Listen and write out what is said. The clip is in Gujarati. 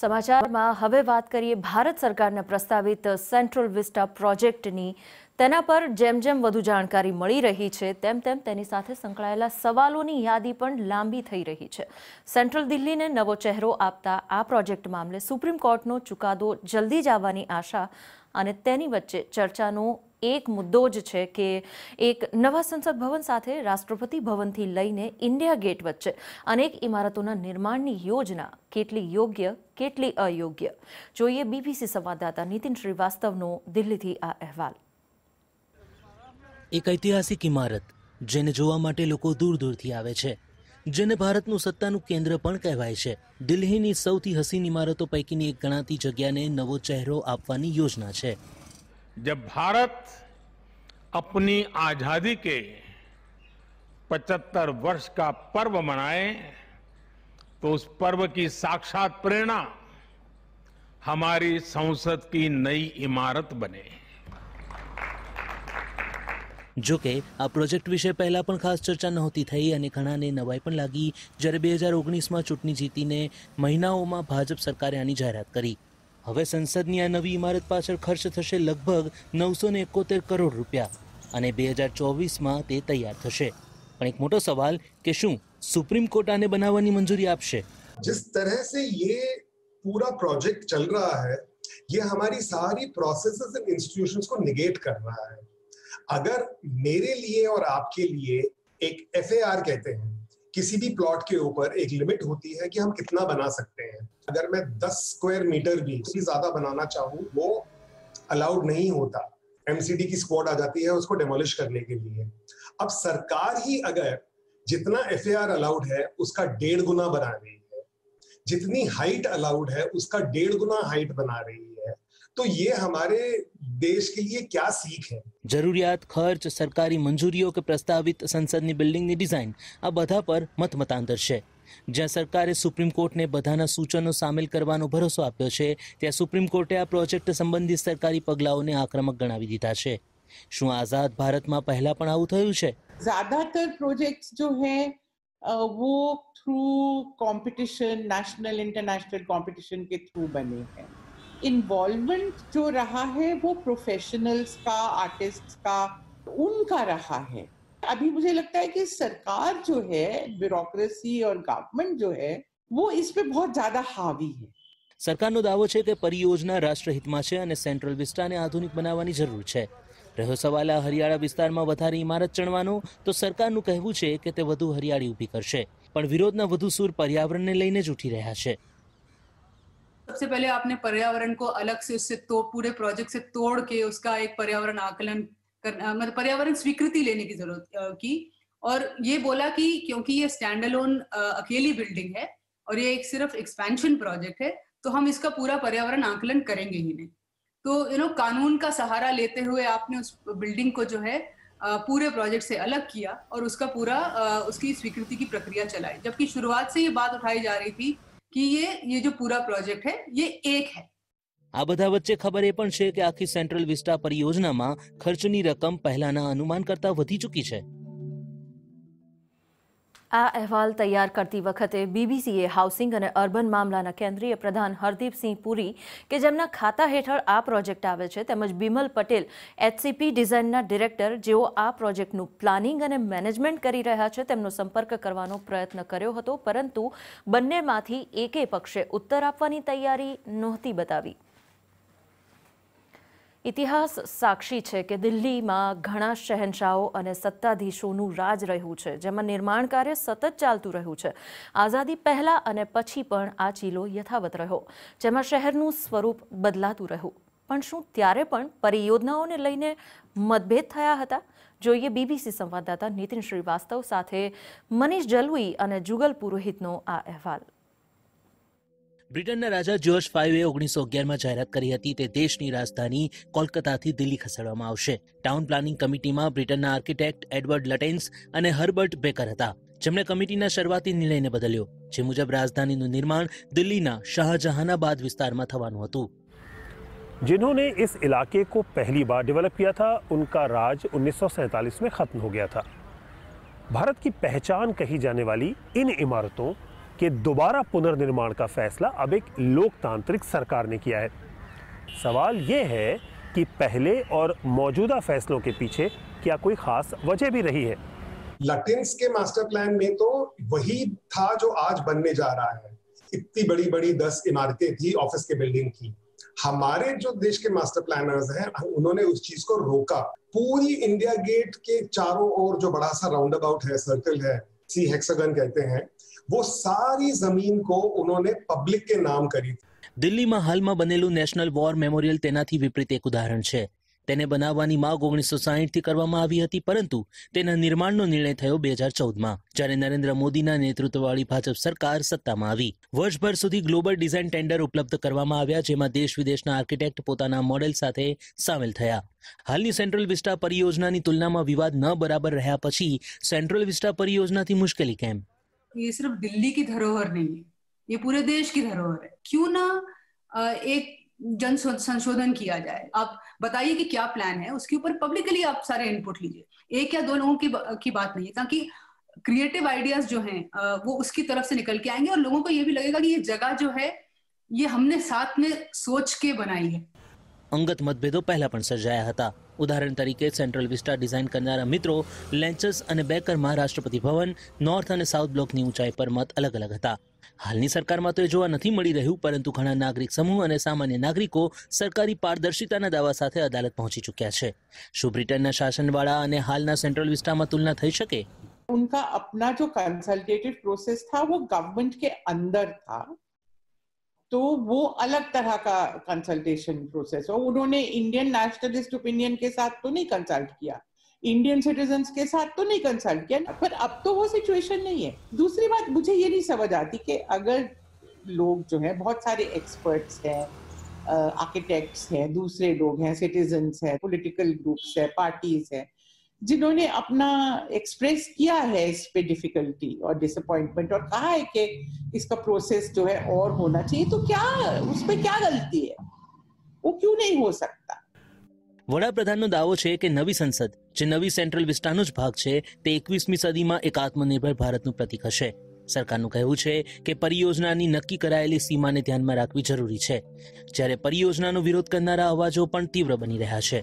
સમાચારમાં હવે વાત કરીએ ભારત સરકારના પ્રસ્તાવિત સેન્ટ્રલ વિસ્ટા પ્રોજેક્ટની તેના પર જેમ જેમ વધુ જાણકારી મળી રહી છે તેમ તેમ તેની સાથે સંકળાયેલા સવાલોની યાદી પણ લાંબી થઈ રહી છે સેન્ટ્રલ દિલ્હીને નવો ચહેરો આપતા આ પ્રોજેક્ટ મામલે સુપ્રીમ કોર્ટનો ચુકાદો જલ્દી જ આવવાની આશા અને તેની વચ્ચે ચર્ચાનું એક મુદ્દો જ છે કે એક નવા સંસદ ભવન સાથે રાષ્ટ્રપતિ ભવનથી લઈને ઇન્ડિયા ગેટ વચ્ચે અનેક ઇમારતોના નિર્માણની યોજના કેટલી યોગ્ય કેટલી અયોગ્ય જોઈએ બીબીસી સંવાદદાતા નીતિન શ્રીવાસ્તવનો દિલ્હીથી આ અહેવાલ એક ઐતિહાસિક ઇમારત જેને જોવા માટે લોકો દૂર દૂરથી આવે છે જેને ભારતનું સત્તાનું કેન્દ્ર પણ કહેવાય છે દિલ્હીની સૌથી હસીન ઇમારતો પૈકીની એક ગણાતી જગ્યાને નવો ચહેરો આપવાની યોજના છે जब भारत अपनी आजादी के 75 वर्ष का पर्व मनाए तो उस पर्व की साक्षात प्रेरणा हमारी संसद की नई इमारत बने જો કે આ પ્રોજેક્ટ વિશે પહેલા પણ ખાસ ચર્ચા નહોતી થઈ અને ઘણાને નવાઈ પણ લાગી જ્યારે બે હજાર ઓગણીસમાં ચૂંટણી જીતીને મહિનાઓમાં ભાજપ સરકારે આની જાહેરાત કરી હવે સંસદની આ નવી ઈમારત પાછળ ખર્ચ થશે લગભગ 971 કરોડ રૂપિયા અને 2024 માં તે તૈયાર થશે પણ એક મોટો સવાલ કે શું સુપ્રીમ કોર્ટેને બનાવવાની મંજૂરી આપશે જਿਸ તરહ સે યે પૂરા પ્રોજેક્ટ ચલ રહા હૈ યે અમારી સારી પ્રોસેસસિસ એન ઇન્સ્ટિટ્યુશન્સ કો નેગેટ કર રહા હૈ અગર મેરે લિયે ઓર આપકે લિયે એક एफएआर કહેતે किसी भी प्लॉट के ऊपर एक लिमिट होती है कि हम कितना बना सकते हैं अगर मैं 10 स्क्वायर मीटर भी उससे ज्यादा बनाना चाहूँ वो अलाउड नहीं होता एमसीडी की स्क्वाड आ जाती है उसको डेमोलिश करने के लिए अब सरकार ही अगर जितना एफ अलाउड है उसका डेढ़ गुना बना रही है जितनी हाइट अलाउड है उसका डेढ़ गुना हाइट बना रही है तो ये हमारे દેશ કે लिए क्या सीख है જરૂરિયાત ખર્ચ સરકારી મંજૂરીઓ કે પ્રસ્તાવિત સંસદની બિલ્ડિંગની ડિઝાઇન આ બધા પર મતમતાંતર છે જ્યાં સરકારે સુપ્રીમ કોર્ટને બધાના સૂચનો સામેલ કરવાનો ભરોસો આપ્યો છે ત્યાં સુપ્રીમ કોર્ટે આ પ્રોજેક્ટ સંબંધિત સરકારી પગલાઓને આક્રમક ગણાવી દીધા છે શું આઝાદ ભારતમાં પહેલા પણ આવું થયું છે જ્યાદાતર પ્રોજેક્ટ્સ જો હે વો through competition national international competition કે થ્રુ બને હૈ इन्वॉल्वमेंट जो रहा है वो प्रोफेशनल्स का आर्टिस्ट का उनका रहा है अभी मुझे लगता है कि सरकार जो है ब्यूरोक्रेसी और गवर्नमेंट जो है वो इस पे बहुत ज्यादा हावी है સરકારનો દાવો છે કે પરિયોજના રાષ્ટ્રહિતમાં છે અને સેન્ટ્રલ વિસ્ટાને આધુનિક બનાવવાની જરૂર છે રહ્યો સવાલ આ હરિયાળા વિસ્તારમાં વધારે ઇમારત ચણવાનો તો સરકારનું કહેવું છે કે તે વધુ હરિયાળી ઊભી કરશે પણ વિરોધના વધુ સૂર પર્યાવરણને લઈને જ ઉઠી રહ્યા છે सबसे पहले आपने पर्यावरण को अलग से उससे तो पूरे प्रोजेक्ट से तोड़ के उसका एक पर्यावरण आकलन करना मतलब पर्यावरण स्वीकृति लेने की जरूरत की और ये बोला कि क्योंकि ये स्टैंड अलोन अकेली बिल्डिंग है और ये एक सिर्फ एक्सपेंशन प्रोजेक्ट है तो हम इसका पूरा पर्यावरण आकलन करेंगे ही नहीं तो यू नो कानून का सहारा लेते हुए आपने उस बिल्डिंग को जो है पूरे प्रोजेक्ट से अलग किया और उसका पूरा उसकी स्वीकृति की प्रक्रिया चलाई जबकि शुरुआत से ये बात उठाई जा रही थी કે યે યે જો પૂરા પ્રોજેક્ટ હે યે એક હે આ બધા વચ્ચે ખબર એ પણ છે કે આખી સેન્ટ્રલ વિસ્ટા પરિયોજનામાં ખર્ચની રકમ પહેલાના અનુમાન કરતા વધી ચૂકી છે અહેવાલ તૈયાર કરતી વખતે બીબીસીએ હાઉસિંગ અને अर्बन મામલાના કેન્દ્રીય પ્રધાન હર્દીપ સિંહ પુરી કે જેમના ખાતા હેઠળ આ પ્રોજેક્ટ આવે છે તેમજ ભીમલ પટેલ एचसीपी ડિઝાઇનના ડિરેક્ટર જેઓ આ પ્રોજેક્ટનું પ્લાનિંગ અને મેનેજમેન્ટ કરી રહ્યા છે તેમનો સંપર્ક કરવાનો પ્રયત્ન કર્યો હતો પરંતુ બંનેમાંથી એકે પક્ષે ઉત્તર આપવાની તૈયારી નહોતી બતાવી ઇતિહાસ સાક્ષી છે કે દિલ્હીમાં ઘણા શહેનશાહો અને સત્તાધીશોનું રાજ રહ્યું છે જેમાં નિર્માણ કાર્ય સતત ચાલતું રહ્યું છે આઝાદી પહેલાં અને પછી પણ આ ચીલો યથાવત રહ્યો જેમાં શહેરનું સ્વરૂપ બદલાતું રહ્યું પણ શું ત્યારે પણ પરિયોજનાઓને લઈને મતભેદ થયા હતા જોઈએ બીબીસી સંવાદદાતા નીતિન શ્રીવાસ્તવ સાથે મનીષ જલવી અને જુગલ પુરોહિતનો આ અહેવાલ બ્રિટનના રાજા જ્યોર્જ ફાઇવે ઓગણીસો અગિયારમાં જાહેરાત કરી હતી તે દેશની રાજધાની કોલકાતાથી દિલ્હી ખસેડવામાં આવશે ટાઉન પ્લાનિંગ કમિટીમાં બ્રિટનના આર્કિટેક્ટ એડવર્ડ લટેન્સ અને હર્બર્ટ બેકર હતા જેમણે કમિટીના શરૂઆતી નિર્ણયને બદલ્યો જે મુજબ રાજધાનીનું નિર્માણ દિલ્હીના શાહજહાનાબાદ વિસ્તારમાં થવાનું હતું जिन्होंने इस इलाके को पहली बार डेवलप किया था उनका राज 1947 में खत्म हो गया था भारत की पहचान कही जाने वाली इन इमारतों के दोबारा पुनर्निर्माण का फैसला अब एक लोकतांत्रिक सरकार ने किया है सवाल यह है कि पहले और मौजूदा फैसलों के पीछे क्या कोई खास वजह भी रही है लटिन्स के मास्टर प्लान में तो वही था जो आज बनने जा रहा है इतनी बड़ी बड़ी दस इमारतें थी ऑफिस के बिल्डिंग की हमारे जो देश के मास्टर प्लानर्स हैं उन्होंने उस चीज को रोका पूरी इंडिया गेट के चारों ओर जो बड़ा सा राउंड अबाउट है सर्कल है सी हेक्सागन कहते हैं वो सारी जमीन को उन्होंने पब्लिक के नाम કરી દિલ્હીમાં હાલમાં બનેલું નેશનલ વોર મેમોરિયલ તેનાથી વિપરીત એક ઉદાહરણ છે તેને બનાવવાની માંગ ઓગણીસો થી કરવામાં આવી હતી પરંતુ તેના નિર્માણનો નિર્ણય થયો બે હજાર ચૌદમાં જ્યારે નરેન્દ્ર મોદીના નેતૃત્વવાળી ભાજપ સરકાર સત્તામાં આવી વર્ષભર સુધી ગ્લોબલ ડિઝાઇન ટેન્ડર ઉપલબ્ધ કરવામાં આવ્યા જેમાં દેશ વિદેશના આર્કિટેક્ટ પોતાના મોડેલ સાથે સામેલ થયા હાલની સેન્ટ્રલ વિસ્ટા પરિયોજનાની તુલનામાં વિવાદ ન બરાબર રહ્યા પછી સેન્ટ્રલ વિસ્ટા પરિયોજનાથી મુશ્કેલી કેમ ये सिर्फ दिल्ली की धरोहर नहीं है ये पूरे देश की धरोहर है क्यों ना एक जन संशोधन किया जाए आप बताइए कि क्या प्लान है उसके ऊपर पब्लिकली आप सारे इनपुट लीजिए एक या दो लोगों की, की बात नहीं है ताकि क्रिएटिव आइडियाज जो हैं वो उसकी तरफ से निकल के आएंगे और लोगों को ये भी लगेगा कि ये जगह जो है ये हमने साथ में सोच के बनाई है अंगत मतभेदों पहला પણ સર્જાયા था ઉદાહરણ તરીકે સેન્ટ્રલ વિસ્ટા ડિઝાઇન કરનારા મિત્રો લેન્ચર્સ અને બેકરમાં રાષ્ટ્રપતિ ભવન નોર્થ અને સાઉથ બ્લોકની ઊંચાઈ પર મત અલગ અલગ હતા હાલની સરકારમાં તો એ જોવા નથી મળી રહ્યું પરંતુ ઘણા નાગરિક સમૂહ અને સામાન્ય નાગરિકો સરકારી પારદર્શિતાના દાવા સાથે અદાલત પહોંચી ચૂક્યા છે શું બ્રિટનના શાસનવાળા અને હાલના સેન્ટ્રલ વિસ્ટામાં તુલના થઈ શકે उनका अपना જો कंसल्टेटिव પ્રોસેસ था वो गवर्नमेंट के अंदर था तो वो अलग तरह का कंसल्टेशन प्रोसेस और उन्होंने इंडियन नेशनलिस्ट ओपिनियन के साथ तो नहीं कंसल्ट किया इंडियन सिटीजन के साथ तो नहीं कंसल्ट किया पर अब तो वो सिचुएशन नहीं है दूसरी बात मुझे ये नहीं समझ आती कि अगर लोग जो है बहुत सारे एक्सपर्ट्स हैं आर्किटेक्ट्स हैं दूसरे लोग हैं सिटीजन्स हैं पॉलिटिकल ग्रुप्स हैं पार्टीज हैं जिन्होंने अपना एक्सप्रेस किया है इस पे डिफिकल्टी और डिसअपॉइंटमेंट और कहा है कि इसका प्रोसेस जो है और होना चाहिए तो क्या उस पर क्या गलती है वो क्यों नहीं हो सकता વડાપ્રધાનનો દાવો છે કે નવી સંસદ જે નવી સેન્ટ્રલ વિસ્ટાનો જ ભાગ છે તે એકવીસમી સદીમાં એક આત્મનિર્ભર ભારતનું પ્રતિક હશે સરકારનું કહેવું છે કે પરિયોજનાની નક્કી કરાયેલી સીમાને ધ્યાનમાં રાખવી જરૂરી છે જ્યારે પરિયોજનાનો વિરોધ કરનારા અવાજો પણ તીવ્ર બની રહ્યા છે